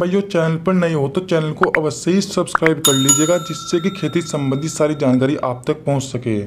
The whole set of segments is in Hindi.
भाइयों चैनल पर नए हो तो चैनल को अवश्य ही सब्सक्राइब कर लीजिएगा जिससे कि खेती संबंधित सारी जानकारी आप तक पहुंच सके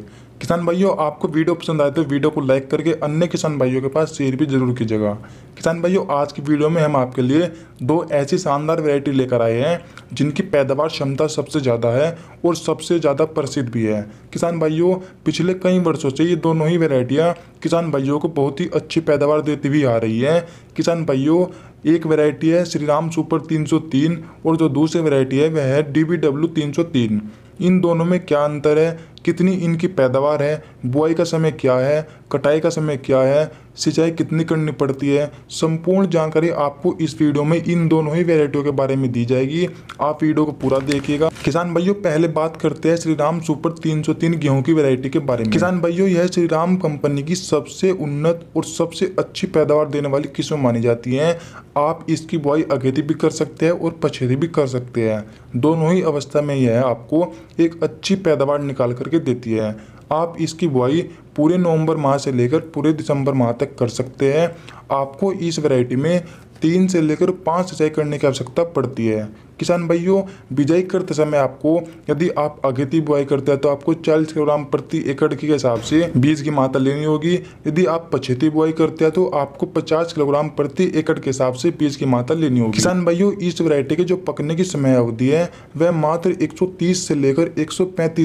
किसान भाइयों आपको वीडियो पसंद आए तो वीडियो को लाइक करके अन्य किसान भाइयों के पास शेयर भी जरूर कीजिएगा किसान भाइयों आज की वीडियो में हम आपके लिए दो ऐसी शानदार वैरायटी लेकर आए हैं जिनकी पैदावार क्षमता सबसे ज़्यादा है और सबसे ज़्यादा प्रसिद्ध भी है किसान भाइयों पिछले कई वर्षों से ये दोनों ही वेराइटियाँ किसान भाइयों को बहुत ही अच्छी पैदावार देती हुई आ रही है किसान भाइयों एक वैरायटी है श्री राम सुपर 303 और जो दूसरी वैरायटी है वह है डी बी डब्ल्यू तीन इन दोनों में क्या अंतर है कितनी इनकी पैदावार है बुआई का समय क्या है कटाई का समय क्या है सिंचाई कितनी करनी पड़ती है संपूर्ण जानकारी आपको इस वीडियो में इन दोनों ही वेराइटियों के बारे में दी जाएगी आप वीडियो को पूरा देखिएगा किसान भाइयों पहले बात करते हैं श्रीराम सुपर 303 गेहूं की वैरायटी के बारे में किसान भाइयों यह श्रीराम कंपनी की सबसे उन्नत और सबसे अच्छी पैदावार देने वाली किस्म मानी जाती है आप इसकी बुआई अगेती भी कर सकते हैं और पछेती भी कर सकते हैं दोनों ही अवस्था में यह आपको एक अच्छी पैदावार निकाल करके देती है आप इसकी बुआई पूरे नवंबर माह से लेकर पूरे दिसंबर माह तक कर सकते हैं आपको इस वैरायटी में तीन से लेकर पाँच सिंचाई करने की आवश्यकता पड़ती है किसान भाइयों बिजाई करते समय आपको यदि आप अगेती बुआई करते हैं तो आपको 40 किलोग्राम प्रति एकड़ के हिसाब से बीज की मात्रा लेनी होगी यदि आप पछेती बुआई करते हैं तो आपको 50 किलोग्राम प्रति एकड़ के हिसाब से बीज की मात्रा लेनी होगी किसान भाइयों इस वैरायटी के जो पकने की समय अवधि है वह मात्र एक से लेकर एक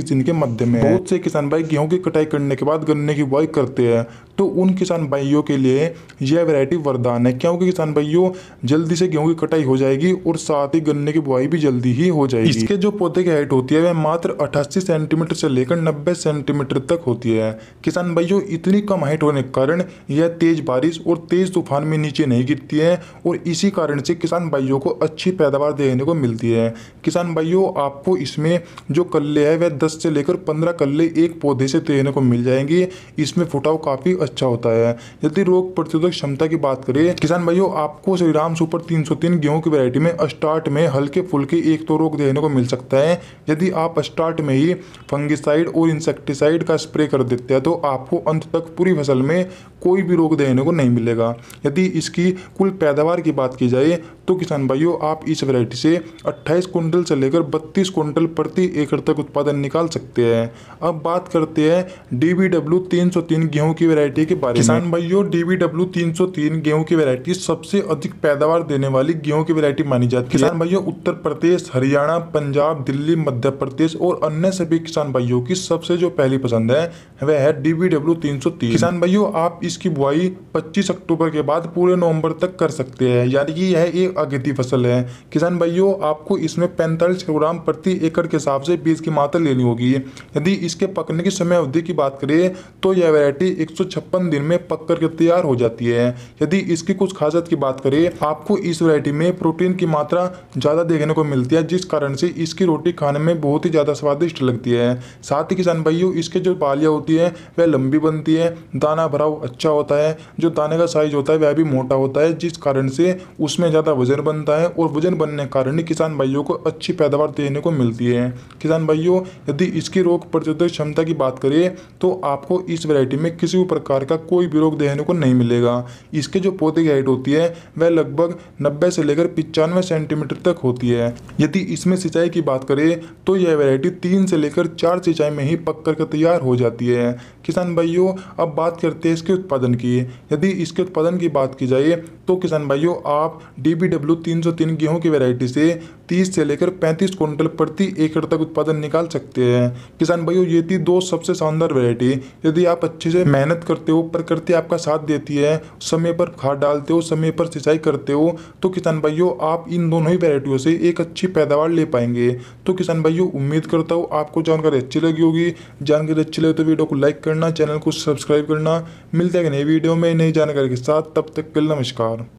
दिन के मध्य में बहुत से किसान भाई गेहूँ की कटाई करने के बाद गन्ने की बुआई करते हैं तो उन किसान भाइयों के लिए यह वेरायटी वरदान है क्योंकि किसान भाइयों जल्दी से गेहूं की कटाई हो जाएगी और साथ ही गन्ने की बुआई भी जल्दी ही हो जाएगी इसके जो पौधे की हाइट होती है वह मात्र अठासी सेंटीमीटर से लेकर नब्बे सेंटीमीटर तक होती है किसान भाइयों इतनी कम हाइट होने के कारण यह तेज बारिश और तेज तूफान में नीचे नहीं गिरती है और इसी कारण से किसान भाइयों को अच्छी पैदावार देने को मिलती है किसान भाइयों आपको इसमें जो कल्ले है वह दस से लेकर पंद्रह कल्ले एक पौधे से देने को मिल जाएंगे इसमें फुटाव काफ़ी अच्छा होता है यदि रोग प्रतिरोधक क्षमता की बात करें किसान भाइयों आपको श्रीराम सुपर 303 गेहूं की वैरायटी में स्टार्ट में हल्के फुल्के एक तो रोग देखने को मिल सकता है यदि आप स्टार्ट में ही फंगिसाइड और इंसेक्टिसाइड का स्प्रे कर देते हैं तो आपको अंत तक पूरी फसल में कोई भी रोग देखने को नहीं मिलेगा यदि इसकी कुल पैदावार की बात की जाए तो किसान भाइयों आप इस वैरायटी से 28 कुंटल से लेकर 32 कुंटल प्रति एकड़ तक उत्पादन निकाल सकते हैं अब बात करते हैं डी बी डब्ल्यू तीन सौ तीन गेहूँ की वैरायटी के बारे में किसान भाइयों डी बी डब्ल्यू तीन सौ तीन गेहूँ की वैरायटी सबसे अधिक पैदावार देने वाली गेहूँ की वैरायटी मानी जाती है किसान भाइयों उत्तर प्रदेश हरियाणा पंजाब दिल्ली मध्य प्रदेश और अन्य सभी किसान भाइयों की सबसे जो पहली पसंद है वह है डी बी डब्ल्यू तीन सौ तीन किसान भाइयों आप इसकी बुआई पच्चीस अक्टूबर के बाद पूरे नवंबर तक कर सकते हैं यानी कि यह एक अगेती फसल है किसान भाइयों आपको इसमें पैंतालीस किलोग्राम प्रति एकड़ के हिसाब से बीज की मात्रा लेनी होगी यदि इसके पकने की समय अवधि की बात करें तो यह वैरायटी एक दिन में पक करके तैयार हो जाती है यदि इसकी कुछ खासियत की बात करें आपको इस वैरायटी में प्रोटीन की मात्रा ज़्यादा देखने को मिलती है जिस कारण से इसकी रोटी खाने में बहुत ही ज़्यादा स्वादिष्ट लगती है साथ ही किसान भाइयों इसके जो बालियाँ होती है वह लंबी बनती है दाना भराव अच्छा होता है जो दाने का साइज होता है वह भी मोटा होता है जिस कारण से उसमें ज़्यादा वजन बनता है और वजन बनने के कारण ही किसान भाइयों को अच्छी पैदावार देने को मिलती है किसान भाइयों यदि इसकी रोग प्रतिरोधक क्षमता की बात करें तो आपको इस वैरायटी में किसी भी प्रकार का कोई भी रोग देखने को नहीं मिलेगा इसके जो पौधे की हाइट होती है वह लगभग नब्बे से लेकर पिचानवे सेंटीमीटर तक होती है यदि इसमें सिंचाई की बात करें तो यह वेरायटी तीन से लेकर चार सिंचाई में ही पक करके तैयार हो जाती है किसान भाइयों अब बात करते हैं इसके उत्पादन की यदि इसके उत्पादन की बात की जाए तो किसान भाइयों आप डी बी डब्ल्यू तीन सौ तीन गेहूँ की वैरायटी से तीस से लेकर पैंतीस क्विंटल प्रति एकड़ तक उत्पादन निकाल सकते हैं किसान भाइयों ये थी दो सबसे शानदार वैरायटी यदि आप अच्छे से मेहनत करते हो प्रकृति आपका साथ देती है समय पर खाद डालते हो समय पर सिंचाई करते हो तो किसान भाइयों आप इन दोनों ही वैरायटियों से एक अच्छी पैदावार ले पाएंगे तो किसान भाइयों उम्मीद करता हूँ आपको जानकारी अच्छी लगी होगी जानकारी अच्छी लगे तो वीडियो को लाइक करना चैनल को सब्सक्राइब करना मिलते हैं नई वीडियो में नई जानकारी के साथ तब तक के नमस्कार